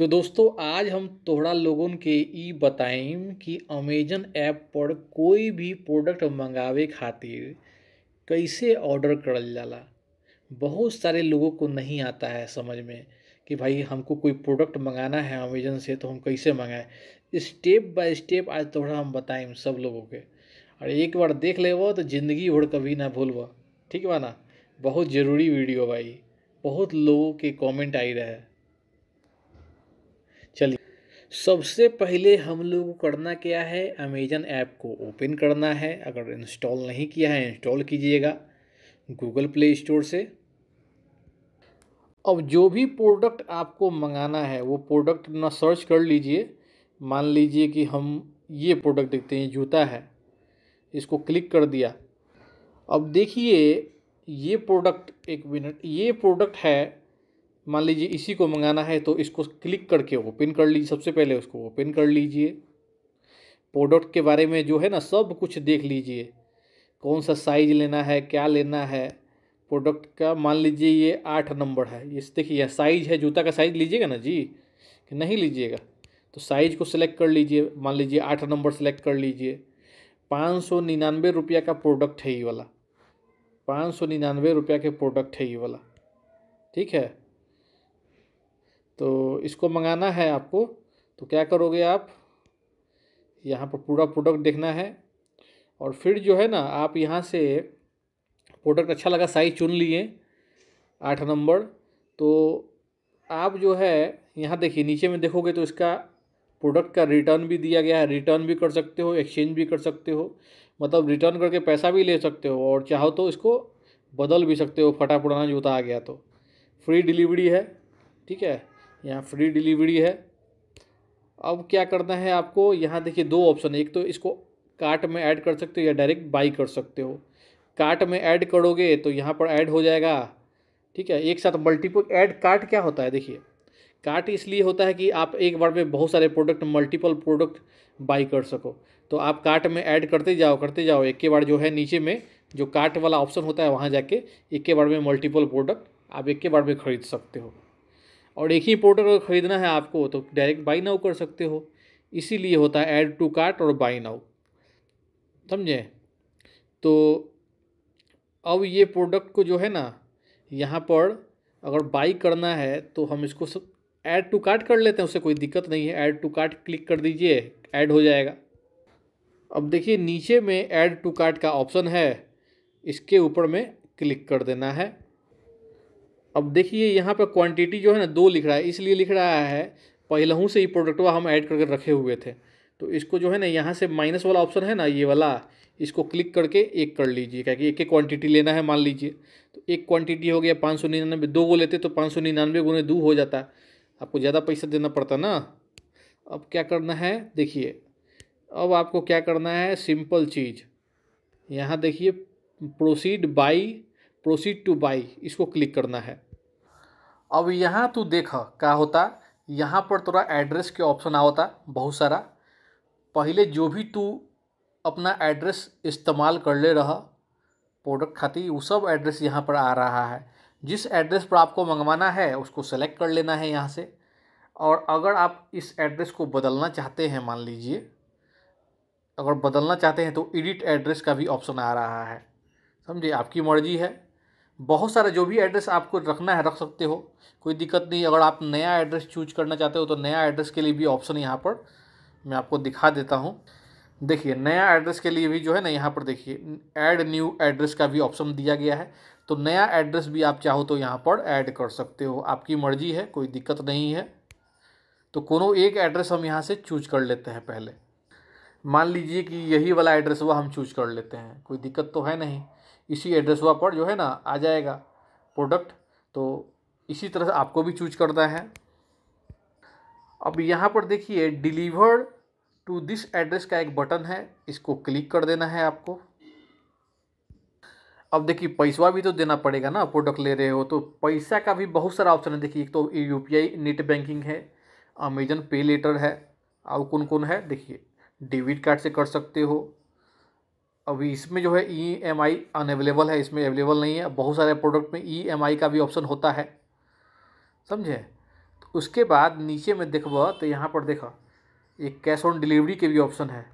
तो दोस्तों आज हम थोड़ा लोगों के ई बताएं कि अमेजन ऐप पर कोई भी प्रोडक्ट मंगावे खातिर कैसे ऑर्डर करल जाला बहुत सारे लोगों को नहीं आता है समझ में कि भाई हमको कोई प्रोडक्ट मंगाना है अमेजन से तो हम कैसे मंगाएं स्टेप बाय स्टेप आज थोड़ा हम बताएं सब लोगों के और एक बार देख ले तो ज़िंदगी भर कभी ना वो ठीक बा ना बहुत ज़रूरी वीडियो भाई बहुत लोगों के कमेंट आई रहे सबसे पहले हम लोग को करना क्या है अमेजन ऐप को ओपन करना है अगर इंस्टॉल नहीं किया है इंस्टॉल कीजिएगा गूगल प्ले स्टोर से अब जो भी प्रोडक्ट आपको मंगाना है वो प्रोडक्ट ना सर्च कर लीजिए मान लीजिए कि हम ये प्रोडक्ट देखते हैं जूता है इसको क्लिक कर दिया अब देखिए ये प्रोडक्ट एक मिनट ये प्रोडक्ट है मान लीजिए इसी को मंगाना है तो इसको क्लिक करके ओपन कर लीजिए सबसे पहले उसको ओपन कर लीजिए प्रोडक्ट के बारे में जो है ना सब कुछ देख लीजिए कौन सा साइज लेना है क्या लेना है प्रोडक्ट का मान लीजिए ये आठ नंबर है ये देखिए साइज है जूता का साइज लीजिएगा ना जी कि नहीं लीजिएगा तो साइज को सिलेक्ट कर लीजिए मान लीजिए आठ नंबर सेलेक्ट कर लीजिए पाँच सौ निन्यानवे रुपया का प्रोडक्ट है ये वाला पाँच सौ निन्यानवे रुपया के प्रोडक्ट है ये वाला ठीक है तो इसको मंगाना है आपको तो क्या करोगे आप यहाँ पर पूरा प्रोडक्ट देखना है और फिर जो है ना आप यहाँ से प्रोडक्ट अच्छा लगा साइज चुन लिए आठ नंबर तो आप जो है यहाँ देखिए नीचे में देखोगे तो इसका प्रोडक्ट का रिटर्न भी दिया गया है रिटर्न भी कर सकते हो एक्सचेंज भी कर सकते हो मतलब रिटर्न करके पैसा भी ले सकते हो और चाहो तो इसको बदल भी सकते हो फटा पुराना जूता आ गया तो फ्री डिलीवरी है ठीक है यहाँ फ्री डिलीवरी है अब क्या करना है आपको यहाँ देखिए दो ऑप्शन है एक तो इसको कार्ट में ऐड कर सकते हो या डायरेक्ट बाई कर सकते हो कार्ट में ऐड करोगे तो यहाँ पर ऐड हो जाएगा ठीक है एक साथ मल्टीपल ऐड कार्ट क्या होता है देखिए कार्ट इसलिए होता है कि आप एक बार में बहुत सारे प्रोडक्ट मल्टीपल प्रोडक्ट बाई कर सको तो आप कार्ट में ऐड करते जाओ करते जाओ एक के बार जो है नीचे में जो कार्ट वाला ऑप्शन होता है वहाँ जाके एक के बार में मल्टीपल प्रोडक्ट आप एक के बार में खरीद सकते हो और एक ही पोर्टल अगर ख़रीदना है आपको तो डायरेक्ट बाई नाउ कर सकते हो इसीलिए होता है ऐड टू कार्ट और बाई नाउ समझे तो अब ये प्रोडक्ट को जो है ना यहाँ पर अगर बाई करना है तो हम इसको सब ऐड टू कार्ट कर लेते हैं उससे कोई दिक्कत नहीं है ऐड टू कार्ट क्लिक कर दीजिए ऐड हो जाएगा अब देखिए नीचे में ऐड टू कार्ट का ऑप्शन है इसके ऊपर में क्लिक कर देना है अब देखिए यहाँ पर क्वांटिटी जो है ना दो लिख रहा है इसलिए लिख रहा है पहले से ही प्रोडक्टवा हम ऐड करके रखे हुए थे तो इसको जो है ना यहाँ से माइनस वाला ऑप्शन है ना ये वाला इसको क्लिक करके एक कर लीजिए क्या कि एक एक क्वांटिटी लेना है मान लीजिए तो एक क्वांटिटी हो गया पाँच सौ निन्यानवे दो गो लेते तो पाँच सौ निन्यानवे गुने दो हो जाता आपको ज़्यादा पैसा देना पड़ता ना अब क्या करना है देखिए अब आपको क्या करना है सिंपल चीज़ यहाँ देखिए proceed buy proceed to buy इसको क्लिक करना है अब यहाँ तू देख क्या होता यहाँ पर तोरा एड्रेस के ऑप्शन होता बहुत सारा पहले जो भी तू अपना एड्रेस इस्तेमाल कर ले रहा प्रोडक्ट खातिर वो सब एड्रेस यहाँ पर आ रहा है जिस एड्रेस पर आपको मंगवाना है उसको सेलेक्ट कर लेना है यहाँ से और अगर आप इस एड्रेस को बदलना चाहते हैं मान लीजिए अगर बदलना चाहते हैं तो एडिट एड्रेस का भी ऑप्शन आ रहा है समझिए आपकी मर्ज़ी है बहुत सारे जो भी एड्रेस आपको रखना है रख सकते हो कोई दिक्कत नहीं अगर आप नया एड्रेस चूज करना चाहते हो तो नया एड्रेस के लिए भी ऑप्शन यहाँ पर मैं आपको दिखा देता हूँ देखिए नया एड्रेस के लिए भी जो है ना यहाँ पर देखिए ऐड न्यू एड्रेस का भी ऑप्शन दिया गया है तो नया एड्रेस भी आप चाहो तो यहाँ पर ऐड कर सकते हो आपकी मर्जी है कोई दिक्कत नहीं है तो कोनो एक एड्रेस हम यहाँ से चूज कर लेते हैं पहले मान लीजिए कि यही वाला एड्रेस वह हम चूज कर लेते हैं कोई दिक्कत तो है नहीं इसी एड्रेसवा पर जो है ना आ जाएगा प्रोडक्ट तो इसी तरह से आपको भी चूज करना है अब यहाँ पर देखिए डिलीवर टू दिस एड्रेस का एक बटन है इसको क्लिक कर देना है आपको अब देखिए पैसवा भी तो देना पड़ेगा ना प्रोडक्ट ले रहे हो तो पैसा का भी बहुत सारा ऑप्शन है देखिए एक तो U P I net banking है अमेजन पे लेटर है और कौन कौन है देखिए डेबिट कार्ड से कर सकते हो अभी इसमें जो है ई एम आई अनएवेलेबल है इसमें अवेलेबल नहीं है बहुत सारे प्रोडक्ट में ई एम आई का भी ऑप्शन होता है समझे तो उसके बाद नीचे में देखब तो यहाँ पर देखो ये कैश ऑन डिलीवरी के भी ऑप्शन है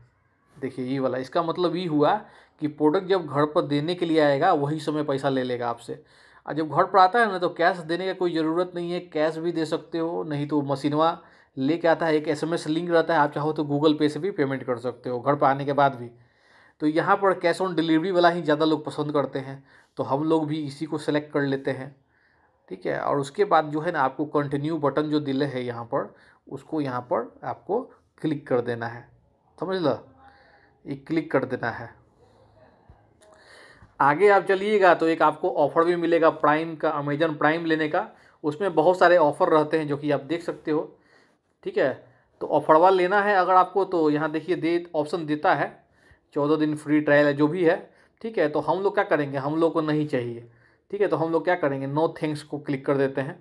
देखिए ये वाला इसका मतलब ये हुआ कि प्रोडक्ट जब घर पर देने के लिए आएगा वही समय पैसा ले लेगा आपसे और जब घर पर आता है ना तो कैश देने का कोई ज़रूरत नहीं है कैश भी दे सकते हो नहीं तो मशीनवा लेके आता है एक एसएमएस लिंक रहता है आप चाहो तो गूगल पे से भी पेमेंट कर सकते हो घर पर आने के बाद भी तो यहाँ पर कैश ऑन डिलीवरी वाला ही ज़्यादा लोग पसंद करते हैं तो हम लोग भी इसी को सेलेक्ट कर लेते हैं ठीक है और उसके बाद जो है ना आपको कंटिन्यू बटन जो दिले है यहाँ पर उसको यहाँ पर आपको क्लिक कर देना है समझ लो ये क्लिक कर देना है आगे आप चलिएगा तो एक आपको ऑफ़र भी मिलेगा प्राइम का अमेजन प्राइम लेने का उसमें बहुत सारे ऑफ़र रहते हैं जो कि आप देख सकते हो ठीक है तो ऑफरवा लेना है अगर आपको तो यहाँ देखिए दे ऑप्शन देता है चौदह दिन फ्री ट्रायल है जो भी है ठीक है तो हम लोग क्या करेंगे हम लोग को नहीं चाहिए ठीक है तो हम लोग क्या करेंगे नो थैंक्स को क्लिक कर देते हैं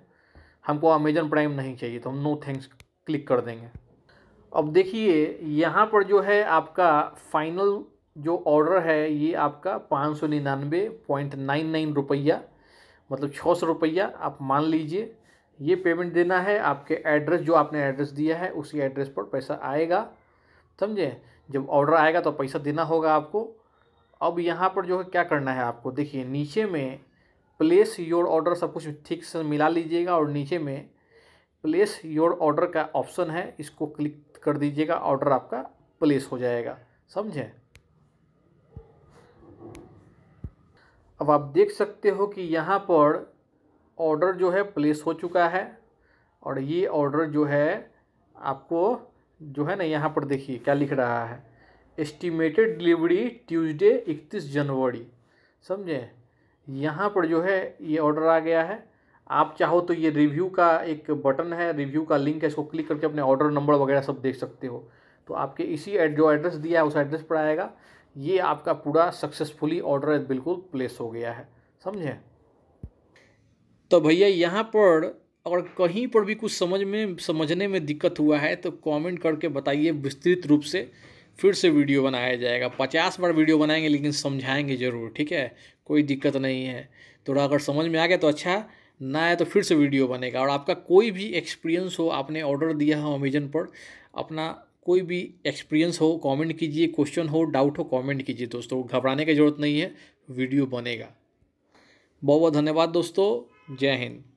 हमको अमेजन प्राइम नहीं चाहिए तो हम नो थैंक्स क्लिक कर देंगे अब देखिए यहाँ पर जो है आपका फाइनल जो ऑर्डर है ये आपका पाँच सौ निन्यानवे पॉइंट नाइन नाइन रुपया मतलब छः सौ रुपया आप मान लीजिए ये पेमेंट देना है आपके एड्रेस जो आपने एड्रेस दिया है उसी एड्रेस पर पैसा आएगा समझे जब ऑर्डर आएगा तो पैसा देना होगा आपको अब यहाँ पर जो है क्या करना है आपको देखिए नीचे में प्लेस योर ऑर्डर सब कुछ ठीक से मिला लीजिएगा और नीचे में प्लेस योर ऑर्डर का ऑप्शन है इसको क्लिक कर दीजिएगा ऑर्डर आपका प्लेस हो जाएगा समझे अब आप देख सकते हो कि यहाँ पर ऑर्डर जो है प्लेस हो चुका है और ये ऑर्डर जो है आपको जो है ना यहाँ पर देखिए क्या लिख रहा है एस्टिमेटेड डिलीवरी ट्यूसडे इकतीस जनवरी समझे यहाँ पर जो है ये ऑर्डर आ गया है आप चाहो तो ये रिव्यू का एक बटन है रिव्यू का लिंक है इसको क्लिक करके अपने ऑर्डर नंबर वगैरह सब देख सकते हो तो आपके इसी जो एड्रेस दिया है उस एड्रेस पर आएगा ये आपका पूरा सक्सेसफुली ऑर्डर बिल्कुल प्लेस हो गया है समझे तो भैया यहाँ पर और कहीं पर भी कुछ समझ में समझने में दिक्कत हुआ है तो कमेंट करके बताइए विस्तृत रूप से फिर से वीडियो बनाया जाएगा पचास बार वीडियो बनाएंगे लेकिन समझाएंगे ज़रूर ठीक है कोई दिक्कत नहीं है थोड़ा अगर समझ में आ गया तो अच्छा ना आए तो फिर से वीडियो बनेगा और आपका कोई भी एक्सपीरियंस हो आपने ऑर्डर दिया हो अमेजन पर अपना कोई भी एक्सपीरियंस हो कमेंट कीजिए क्वेश्चन हो डाउट हो कमेंट कीजिए दोस्तों घबराने की ज़रूरत नहीं है वीडियो बनेगा बहुत बहुत धन्यवाद दोस्तों जय हिंद